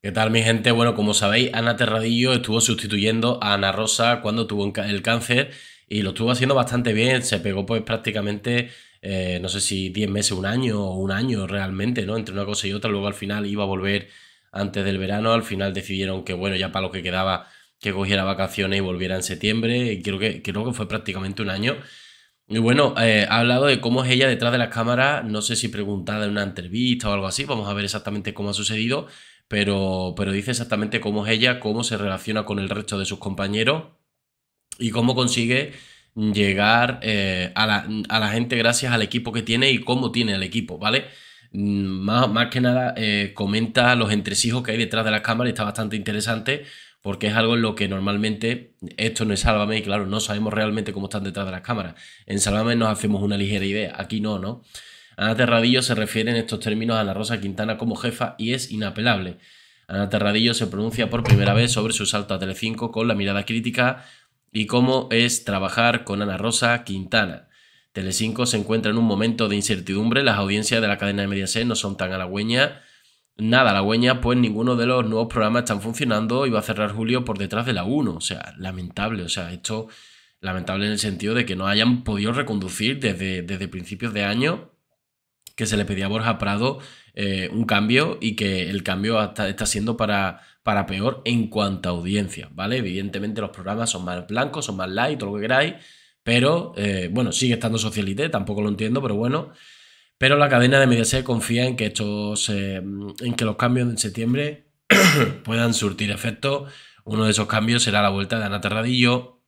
¿Qué tal mi gente? Bueno, como sabéis, Ana Terradillo estuvo sustituyendo a Ana Rosa cuando tuvo el cáncer y lo estuvo haciendo bastante bien, se pegó pues prácticamente, eh, no sé si 10 meses, un año o un año realmente, ¿no? Entre una cosa y otra, luego al final iba a volver antes del verano, al final decidieron que bueno, ya para lo que quedaba, que cogiera vacaciones y volviera en septiembre, y creo que, creo que fue prácticamente un año. Y bueno, eh, ha hablado de cómo es ella detrás de las cámaras, no sé si preguntada en una entrevista o algo así, vamos a ver exactamente cómo ha sucedido, pero, pero dice exactamente cómo es ella, cómo se relaciona con el resto de sus compañeros y cómo consigue llegar eh, a, la, a, la, gente gracias al equipo que tiene y cómo tiene el equipo, ¿vale? Mm, más, más que nada eh, comenta los entresijos que hay detrás de las cámaras y está bastante interesante porque es algo en lo que normalmente esto no es Sálvame y claro, no sabemos realmente cómo están detrás de las cámaras. En Sálvame nos hacemos una ligera idea, aquí no, ¿no? Ana Terradillo se refiere en estos términos a la Rosa Quintana como jefa y es inapelable. Ana Terradillo se pronuncia por primera vez sobre su salto a Telecinco con la mirada crítica y cómo es trabajar con Ana Rosa Quintana. Telecinco se encuentra en un momento de incertidumbre, las audiencias de la cadena de Mediaset no son tan halagüeñas, nada halagüeña, pues ninguno de los nuevos programas están funcionando y va a cerrar Julio por detrás de la 1, o sea, lamentable, o sea, esto lamentable en el sentido de que no hayan podido reconducir desde, desde principios de año que se le pedía a Borja Prado eh, un cambio y que el cambio está siendo para, para peor en cuanto a audiencia, ¿vale? Evidentemente los programas son más blancos, son más light, todo lo que queráis, pero eh, bueno, sigue estando Socialite, tampoco lo entiendo, pero bueno. Pero la cadena de Mediaset confía en que estos, eh, en que los cambios en septiembre puedan surtir efecto. Uno de esos cambios será la vuelta de Ana Terradillo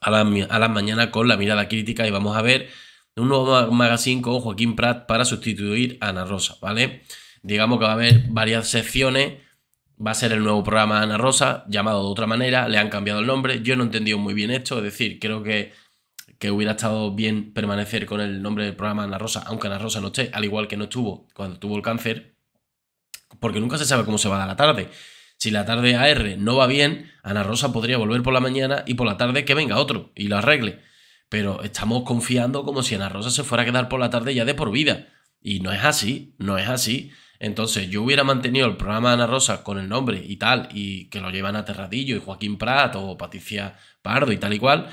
a la, a la mañana con la mirada crítica y vamos a ver un nuevo magazine con Joaquín Prat para sustituir a Ana Rosa, ¿vale? Digamos que va a haber varias secciones. Va a ser el nuevo programa Ana Rosa, llamado de otra manera, le han cambiado el nombre. Yo no he entendido muy bien esto, es decir, creo que, que hubiera estado bien permanecer con el nombre del programa Ana Rosa, aunque Ana Rosa no esté, al igual que no estuvo cuando tuvo el cáncer, porque nunca se sabe cómo se va a dar la tarde. Si la tarde AR no va bien, Ana Rosa podría volver por la mañana y por la tarde que venga otro y lo arregle pero estamos confiando como si Ana Rosa se fuera a quedar por la tarde ya de por vida. Y no es así, no es así. Entonces yo hubiera mantenido el programa Ana Rosa con el nombre y tal, y que lo llevan a Terradillo y Joaquín Prat o Patricia Pardo y tal y cual,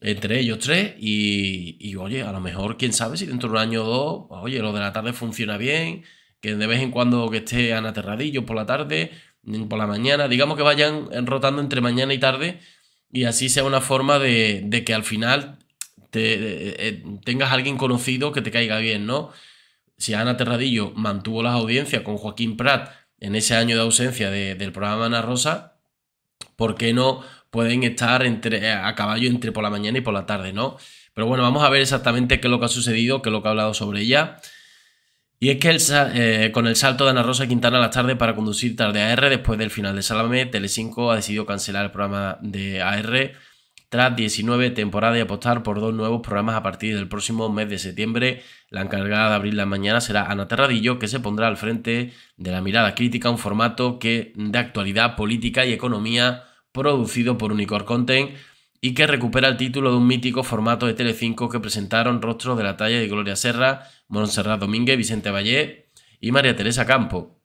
entre ellos tres, y, y oye, a lo mejor, quién sabe si dentro de un año o dos, oye, lo de la tarde funciona bien, que de vez en cuando que esté Ana Terradillo por la tarde, mm, por la mañana, digamos que vayan rotando entre mañana y tarde, y así sea una forma de, de que al final eh, eh, tengas a alguien conocido que te caiga bien, ¿no? Si Ana Terradillo mantuvo las audiencias con Joaquín Prat en ese año de ausencia del programa Ana Rosa, ¿por qué no pueden estar eh, a caballo entre por la mañana y por la tarde, ¿no? Pero bueno, vamos a ver exactamente qué es lo que ha sucedido, qué es lo que ha hablado sobre ella. Y es que con el salto de Ana Rosa Quintana a las tarde para conducir tarde a AR después del final de tele Telecinco ha decidido cancelar el programa de AR tras 19 temporadas y apostar por dos nuevos programas a partir del próximo mes de septiembre, la encargada de abrir la mañana será Ana Terradillo, que se pondrá al frente de la mirada crítica, un formato que de actualidad política y economía producido por Unicor Content y que recupera el título de un mítico formato de Telecinco que presentaron rostros de la talla de Gloria Serra, Montserrat Domínguez, Vicente Valle y María Teresa Campo.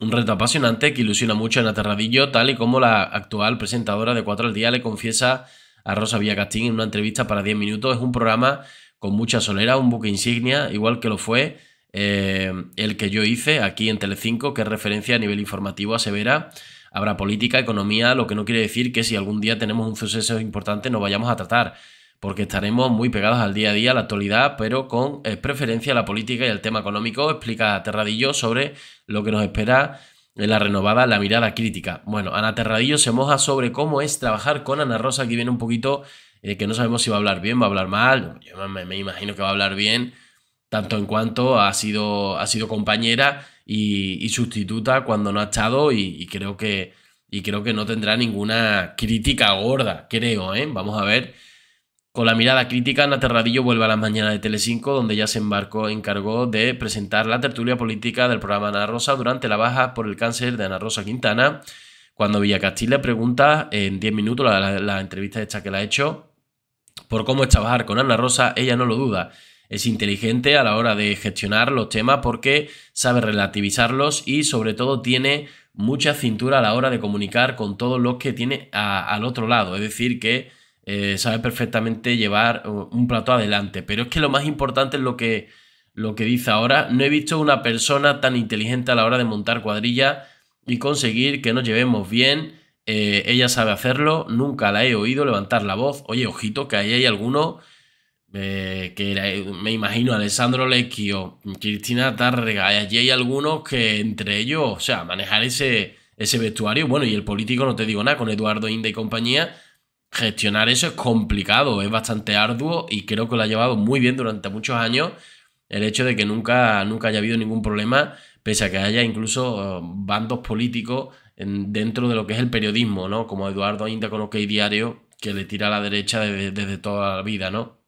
Un reto apasionante que ilusiona mucho en Aterradillo, tal y como la actual presentadora de Cuatro al Día le confiesa a Rosa Villacastín en una entrevista para 10 minutos. Es un programa con mucha solera, un buque insignia, igual que lo fue eh, el que yo hice aquí en Telecinco, que es referencia a nivel informativo a Severa. Habrá política, economía, lo que no quiere decir que si algún día tenemos un suceso importante no vayamos a tratar porque estaremos muy pegados al día a día, a la actualidad, pero con eh, preferencia a la política y al tema económico. Explica Terradillo sobre lo que nos espera en la renovada La Mirada Crítica. Bueno, Ana Terradillo se moja sobre cómo es trabajar con Ana Rosa. que viene un poquito eh, que no sabemos si va a hablar bien, va a hablar mal. Yo me, imagino que va a hablar bien, tanto en cuanto ha sido, ha sido compañera y, sustituta cuando no ha estado y, creo que, y creo que no tendrá ninguna crítica gorda, creo, ¿eh? Vamos a ver con la mirada crítica, Terradillo vuelve a la mañana de Telecinco, donde ya se embarcó, encargó de presentar la tertulia política del programa Ana Rosa durante la baja por el cáncer de Ana Rosa Quintana. Cuando Villacastil le pregunta en 10 minutos, la, entrevista esta que le ha hecho, por cómo es trabajar con Ana Rosa, ella no lo duda. Es inteligente a la hora de gestionar los temas porque sabe relativizarlos y sobre todo tiene mucha cintura a la hora de comunicar con todos los que tiene al otro lado. Es decir, que eh, sabe perfectamente llevar uh, un plato adelante. Pero es que lo más importante es lo que, lo que dice ahora. No he visto una persona tan inteligente a la hora de montar cuadrilla y conseguir que nos llevemos bien. Eh, ella sabe hacerlo, nunca la he oído levantar la voz. Oye, ojito, que ahí hay algunos... Eh, que me imagino Alessandro Lecchio, Cristina Tarrega. allí hay algunos que entre ellos, o sea, manejar ese, ese vestuario, bueno, y el político, no te digo nada, con Eduardo Inda y compañía, gestionar eso es complicado, es bastante arduo y creo que lo ha llevado muy bien durante muchos años el hecho de que nunca, nunca haya habido ningún problema, pese a que haya incluso eh, bandos políticos dentro de lo que es el periodismo, ¿no? Como Eduardo Ainda con OK Diario, que le tira a la derecha desde, toda la vida, ¿no?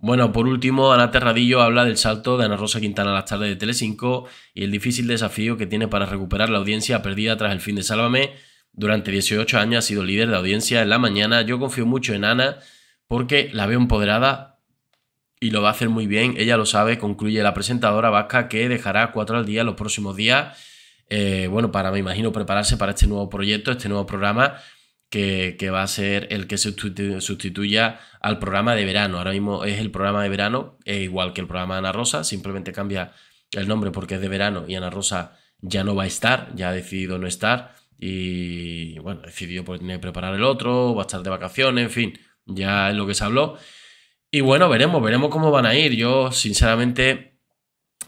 Bueno, por último, Ana Terradillo habla del salto de Ana Rosa Quintana a las tardes de Telecinco y el difícil desafío que tiene para recuperar la audiencia perdida tras el fin de Sálvame, durante 18 años ha sido líder de audiencia en la mañana. Yo confío mucho en Ana porque la veo empoderada y lo va a hacer muy bien. Ella lo sabe, concluye la presentadora vasca que dejará cuatro al día los próximos días. Eh, bueno, para, me imagino, prepararse para este nuevo proyecto, este nuevo programa que, va a ser el que se sustituya al programa de verano. Ahora mismo es el programa de verano, es igual que el programa de Ana Rosa, simplemente cambia el nombre porque es de verano y Ana Rosa ya no va a estar, ya ha decidido no estar. Y bueno, decidió preparar el otro, va a estar de vacaciones, en fin, ya es lo que se habló. Y bueno, veremos, veremos cómo van a ir. Yo, sinceramente,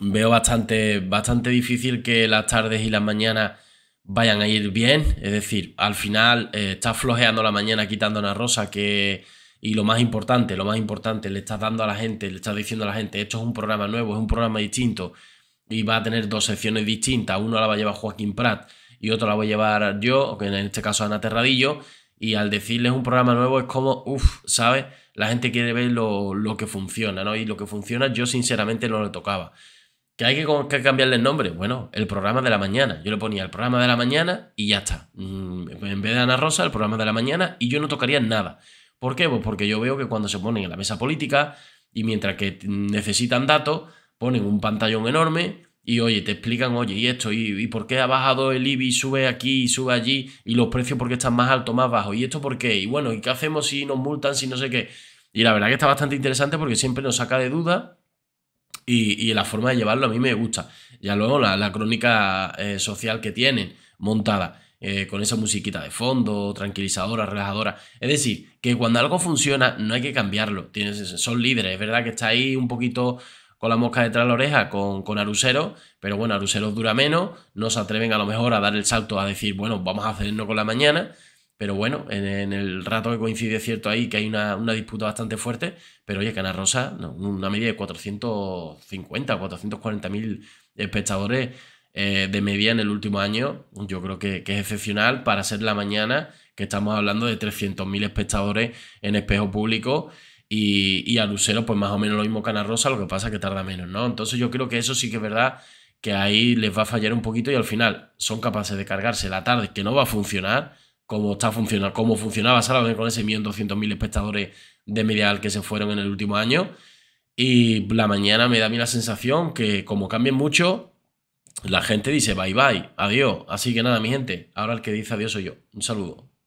veo bastante, bastante difícil que las tardes y las mañanas vayan a ir bien. Es decir, al final está eh, estás flojeando la mañana quitando una rosa que... Y lo más importante, lo más importante, le estás dando a la gente, le estás diciendo a la gente, esto es un programa nuevo, es un programa distinto y va a tener dos secciones distintas. Uno la va a llevar Joaquín Prat y otro la voy a llevar yo, que en este caso Ana Terradillo, y al decirles un programa nuevo es como, uff, ¿sabes? La gente quiere ver lo, que funciona, ¿no? Y lo que funciona yo sinceramente no le tocaba. ¿Que hay que, que, cambiarle el nombre? Bueno, el programa de la mañana. Yo le ponía el programa de la mañana y ya está. Mm, en vez de Ana Rosa, el programa de la mañana y yo no tocaría nada. ¿Por qué? Pues porque yo veo que cuando se ponen en la mesa política y mientras que necesitan datos, ponen un pantallón enorme, y oye, te explican, oye, y esto, y, por qué ha bajado el IBI, sube aquí y sube allí, y los precios por qué están más altos, más bajos, y esto por qué, y bueno, ¿y qué hacemos si nos multan, si no sé qué? Y la verdad que está bastante interesante porque siempre nos saca de duda y, la forma de llevarlo a mí me gusta. Ya luego la, la crónica eh, social que tienen montada. Eh, con esa musiquita de fondo, tranquilizadora, relajadora. Es decir, que cuando algo funciona no hay que cambiarlo. Tienes, son líderes, es verdad que está ahí un poquito con la mosca detrás de la oreja con, con Arusero, pero bueno, Arusero dura menos, no se atreven a lo mejor a dar el salto a decir, bueno, vamos a hacernos con la mañana, pero bueno, en, el rato que coincide cierto ahí que hay una, disputa bastante fuerte, pero oye, Canarosa Rosa, una media de 450, 440 mil espectadores eh, de media en el último año, yo creo que, que es excepcional para ser la mañana que estamos hablando de 300.000 espectadores en espejo público y, a Lucero, pues más o menos lo mismo que Ana Rosa, lo que pasa es que tarda menos, ¿no? Entonces yo creo que eso sí que es verdad que ahí les va a fallar un poquito y al final son capaces de cargarse la tarde, que no va a funcionar como está funcionando, como funcionaba salvo con ese 1.200.000 espectadores de Medial que se fueron en el último año. Y la mañana me da a mí la sensación que como cambien mucho, la gente dice bye bye, adiós. Así que nada, mi gente, ahora el que dice adiós soy yo. Un saludo.